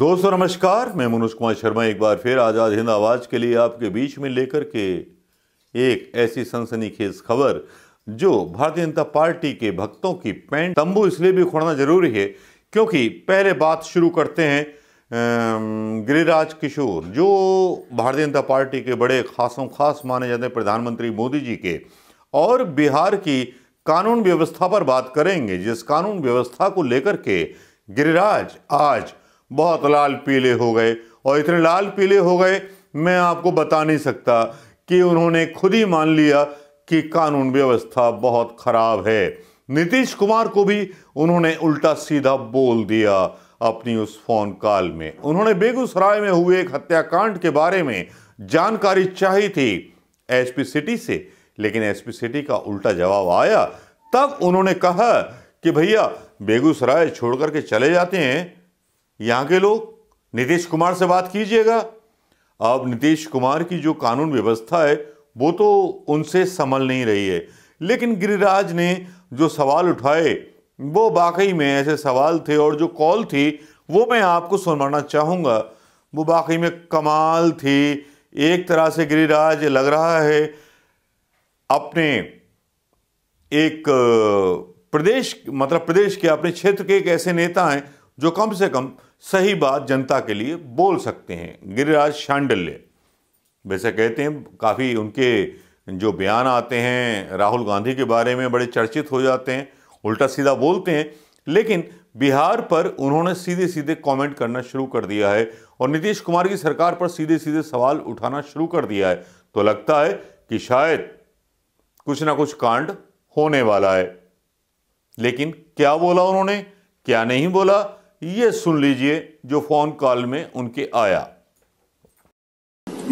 दोस्तों नमस्कार मैं मनोज कुमार शर्मा एक बार फिर आज़ाद हिंद आवाज़ के लिए आपके बीच में लेकर के एक ऐसी सनसनीखेज खबर जो भारतीय जनता पार्टी के भक्तों की पैंट तंबू इसलिए भी खोड़ना जरूरी है क्योंकि पहले बात शुरू करते हैं गिरिराज किशोर जो भारतीय जनता पार्टी के बड़े खासों खास माने जाते हैं प्रधानमंत्री मोदी जी के और बिहार की कानून व्यवस्था पर बात करेंगे जिस कानून व्यवस्था को लेकर के गिरिराज आज बहुत लाल पीले हो गए और इतने लाल पीले हो गए मैं आपको बता नहीं सकता कि उन्होंने खुद ही मान लिया कि कानून व्यवस्था बहुत खराब है नीतीश कुमार को भी उन्होंने उल्टा सीधा बोल दिया अपनी उस फोन कॉल में उन्होंने बेगूसराय में हुए एक हत्याकांड के बारे में जानकारी चाहिए थी एसपी सिटी से लेकिन एसपी सिटी का उल्टा जवाब आया तब उन्होंने कहा कि भैया बेगूसराय छोड़ के चले जाते हैं यहाँ के लोग नीतीश कुमार से बात कीजिएगा अब नीतीश कुमार की जो कानून व्यवस्था है वो तो उनसे संभल नहीं रही है लेकिन गिरिराज ने जो सवाल उठाए वो वाकई में ऐसे सवाल थे और जो कॉल थी वो मैं आपको सुनवाना चाहूँगा वो वाकई में कमाल थी एक तरह से गिरिराज लग रहा है अपने एक प्रदेश मतलब प्रदेश के अपने क्षेत्र के एक ऐसे नेता हैं जो कम से कम सही बात जनता के लिए बोल सकते हैं गिरिराज शांडल्य वैसे कहते हैं काफ़ी उनके जो बयान आते हैं राहुल गांधी के बारे में बड़े चर्चित हो जाते हैं उल्टा सीधा बोलते हैं लेकिन बिहार पर उन्होंने सीधे सीधे कमेंट करना शुरू कर दिया है और नीतीश कुमार की सरकार पर सीधे सीधे सवाल उठाना शुरू कर दिया है तो लगता है कि शायद कुछ ना कुछ कांड होने वाला है लेकिन क्या बोला उन्होंने क्या नहीं बोला ये सुन लीजिए जो फोन कॉल में उनके आया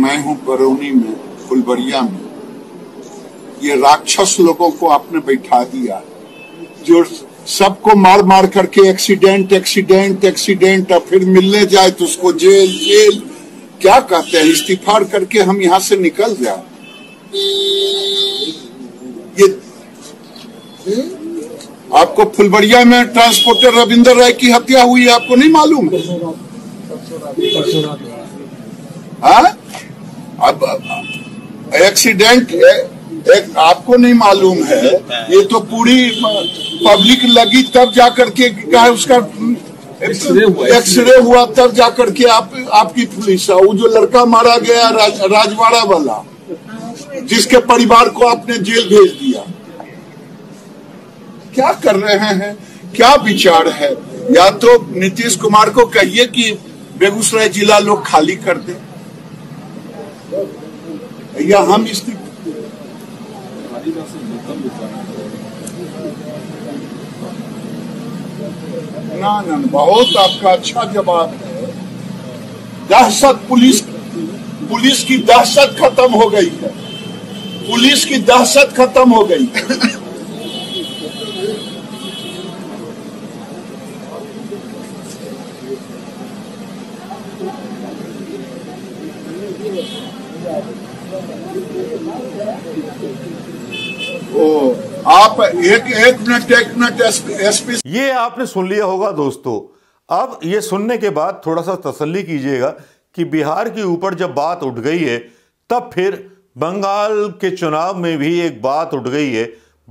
मैं हूं बरौनी में फुलबरिया में ये राक्षस लोगों को आपने बैठा दिया जो सबको मार मार करके एक्सीडेंट एक्सीडेंट एक्सीडेंट और फिर मिलने जाए तो उसको जेल जेल क्या कहते हैं इस्तीफार करके हम यहाँ से निकल जाए आपको फुलबड़िया में ट्रांसपोर्टर रविंदर राय की हत्या हुई है आपको नहीं मालूम हाँ? अब एक्सीडेंट एक आपको नहीं मालूम है ये तो पूरी पब्लिक लगी तब जाकर के क्या उसका एक्सरे हुआ तब जाकर के आप आपकी पुलिस वो जो लड़का मारा गया राज, राजवाड़ा वाला जिसके परिवार को आपने जेल भेज दिया क्या कर रहे हैं क्या विचार है या तो नीतीश कुमार को कहिए कि बेगूसराय जिला लोग खाली कर दे या हम इसकी ना ना बहुत आपका अच्छा जवाब है दहशत पुलिस पुलिस की दहशत खत्म हो गई है पुलिस की दहशत खत्म हो गई ओ, आप एक एक मिनट एक मिनट एसपी ये आपने सुन लिया होगा दोस्तों अब ये सुनने के बाद थोड़ा सा तसल्ली कीजिएगा कि बिहार के ऊपर जब बात उठ गई है तब फिर बंगाल के चुनाव में भी एक बात उठ गई है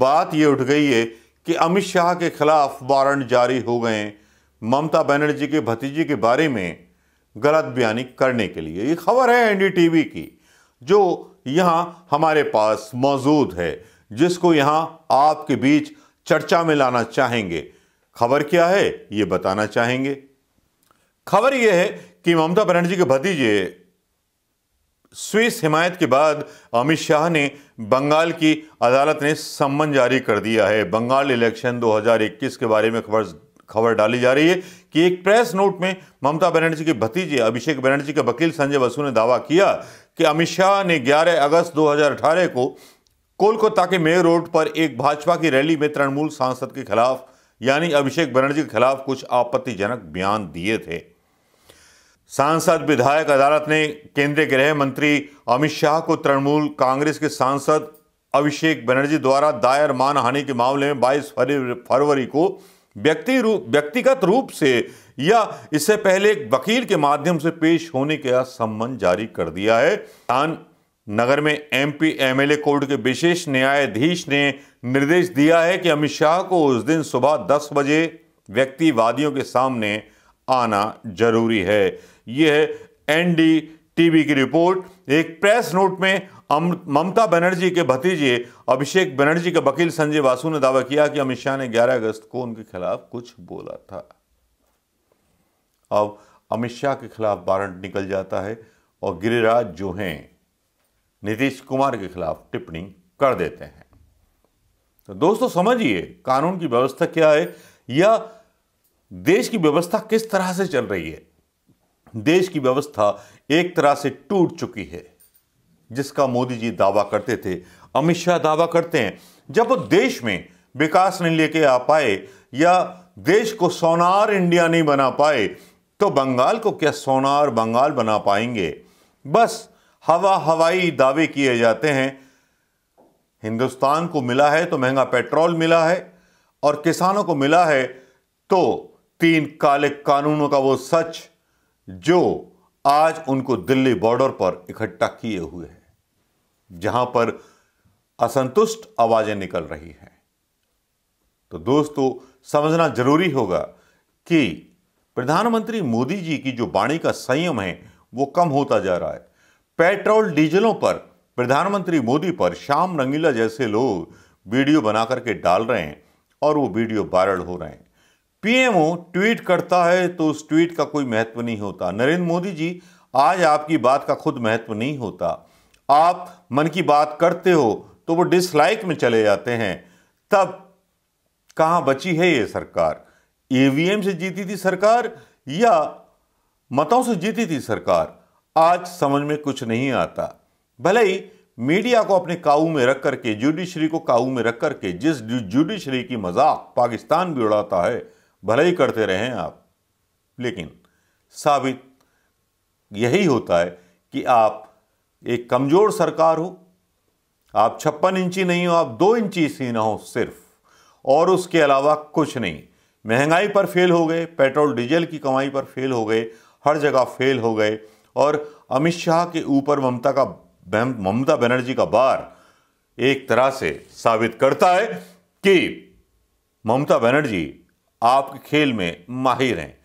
बात ये उठ गई है कि अमित शाह के खिलाफ वारंट जारी हो गए हैं ममता बनर्जी के भतीजे के बारे में गलत बयानी करने के लिए ये खबर है एनडीटीवी की जो यहाँ हमारे पास मौजूद है जिसको यहाँ आपके बीच चर्चा में लाना चाहेंगे खबर क्या है ये बताना चाहेंगे खबर यह है कि ममता बनर्जी के भतीजे स्विस हिमायत के बाद अमित शाह ने बंगाल की अदालत ने सम्मन जारी कर दिया है बंगाल इलेक्शन 2021 के बारे में खबर खबर डाली जा रही है कि एक प्रेस नोट में ममता बनर्जी के भतीजे अभिषेक बनर्जी के वकील संजय बसु ने दावा किया कि अमित शाह ने 11 अगस्त 2018 को कोलकाता के मेयर रोड पर एक भाजपा की रैली में तृणमूल सांसद के खिलाफ यानी अभिषेक बनर्जी के खिलाफ कुछ आपत्तिजनक बयान दिए थे सांसद विधायक अदालत ने केंद्रीय गृह मंत्री अमित शाह को तृणमूल कांग्रेस के सांसद अभिषेक बनर्जी द्वारा दायर मानहानि के मामले में 22 फरवरी को व्यक्ति रूप व्यक्तिगत रूप से या इससे पहले एक वकील के माध्यम से पेश होने के संबंध जारी कर दिया है नगर में एमपी एमएलए कोर्ट के विशेष न्यायाधीश ने निर्देश दिया है कि अमित शाह को उस दिन सुबह 10 बजे व्यक्तिवादियों के सामने आना जरूरी है यह एनडी टीवी की रिपोर्ट एक प्रेस नोट में ममता बनर्जी के भतीजे अभिषेक बनर्जी के वकील संजय वासु ने दावा किया कि अमित शाह ने 11 अगस्त को उनके खिलाफ कुछ बोला था अब अमित शाह के खिलाफ वारंट निकल जाता है और गिरिराज जो हैं नीतीश कुमार के खिलाफ टिप्पणी कर देते हैं तो दोस्तों समझिए कानून की व्यवस्था क्या है या देश की व्यवस्था किस तरह से चल रही है देश की व्यवस्था एक तरह से टूट चुकी है जिसका मोदी जी दावा करते थे अमित शाह दावा करते हैं जब वो देश में विकास नहीं लेके आ पाए या देश को सोनार इंडिया नहीं बना पाए तो बंगाल को क्या सोनार बंगाल बना पाएंगे बस हवा हवाई दावे किए जाते हैं हिंदुस्तान को मिला है तो महंगा पेट्रोल मिला है और किसानों को मिला है तो तीन काले कानूनों का वो सच जो आज उनको दिल्ली बॉर्डर पर इकट्ठा किए हुए हैं जहां पर असंतुष्ट आवाजें निकल रही हैं तो दोस्तों समझना जरूरी होगा कि प्रधानमंत्री मोदी जी की जो वाणी का संयम है वो कम होता जा रहा है पेट्रोल डीजलों पर प्रधानमंत्री मोदी पर श्याम रंगीला जैसे लोग वीडियो बना करके डाल रहे हैं और वो वीडियो वायरल हो रहे हैं पीएमओ ट्वीट करता है तो उस ट्वीट का कोई महत्व नहीं होता नरेंद्र मोदी जी आज आपकी बात का खुद महत्व नहीं होता आप मन की बात करते हो तो वो डिसलाइक में चले जाते हैं तब कहाँ बची है ये सरकार ईवीएम से जीती थी सरकार या मतों से जीती थी सरकार आज समझ में कुछ नहीं आता भले ही मीडिया को अपने काबू में रख करके जुडिशरी को काबू में रख करके जिस जुडिशरी की मजाक पाकिस्तान भी उड़ाता है भले ही करते रहें आप लेकिन साबित यही होता है कि आप एक कमज़ोर सरकार हो आप छप्पन इंची नहीं हो आप दो इंची सी ना हो सिर्फ और उसके अलावा कुछ नहीं महंगाई पर फेल हो गए पेट्रोल डीजल की कमाई पर फेल हो गए हर जगह फेल हो गए और अमित शाह के ऊपर ममता का ममता बनर्जी का बार एक तरह से साबित करता है कि ममता बनर्जी आपके खेल में माहिर हैं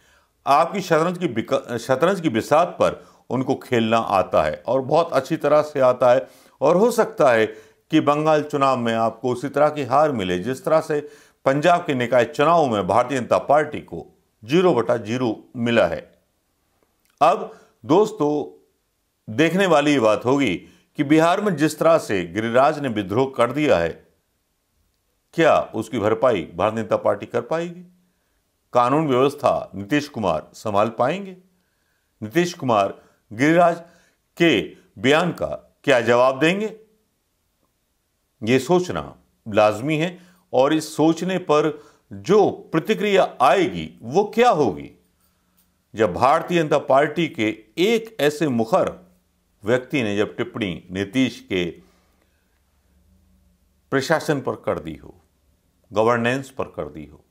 आपकी शतरंज की शतरंज की बिसात पर उनको खेलना आता है और बहुत अच्छी तरह से आता है और हो सकता है कि बंगाल चुनाव में आपको उसी तरह की हार मिले जिस तरह से पंजाब के निकाय चुनाव में भारतीय जनता पार्टी को जीरो बटा जीरो मिला है अब दोस्तों देखने वाली बात होगी कि बिहार में जिस तरह से गिरिराज ने विद्रोह कर दिया है क्या उसकी भरपाई भारतीय जनता पार्टी कर पाएगी कानून व्यवस्था नीतीश कुमार संभाल पाएंगे नीतीश कुमार गिरिराज के बयान का क्या जवाब देंगे ये सोचना लाजमी है और इस सोचने पर जो प्रतिक्रिया आएगी वो क्या होगी जब भारतीय जनता पार्टी के एक ऐसे मुखर व्यक्ति ने जब टिप्पणी नीतीश के प्रशासन पर कर दी हो गवर्नेंस पर कर दी हो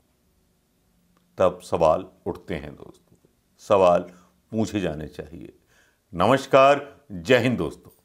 तब सवाल उठते हैं दोस्तों सवाल पूछे जाने चाहिए नमस्कार जय हिंद दोस्तों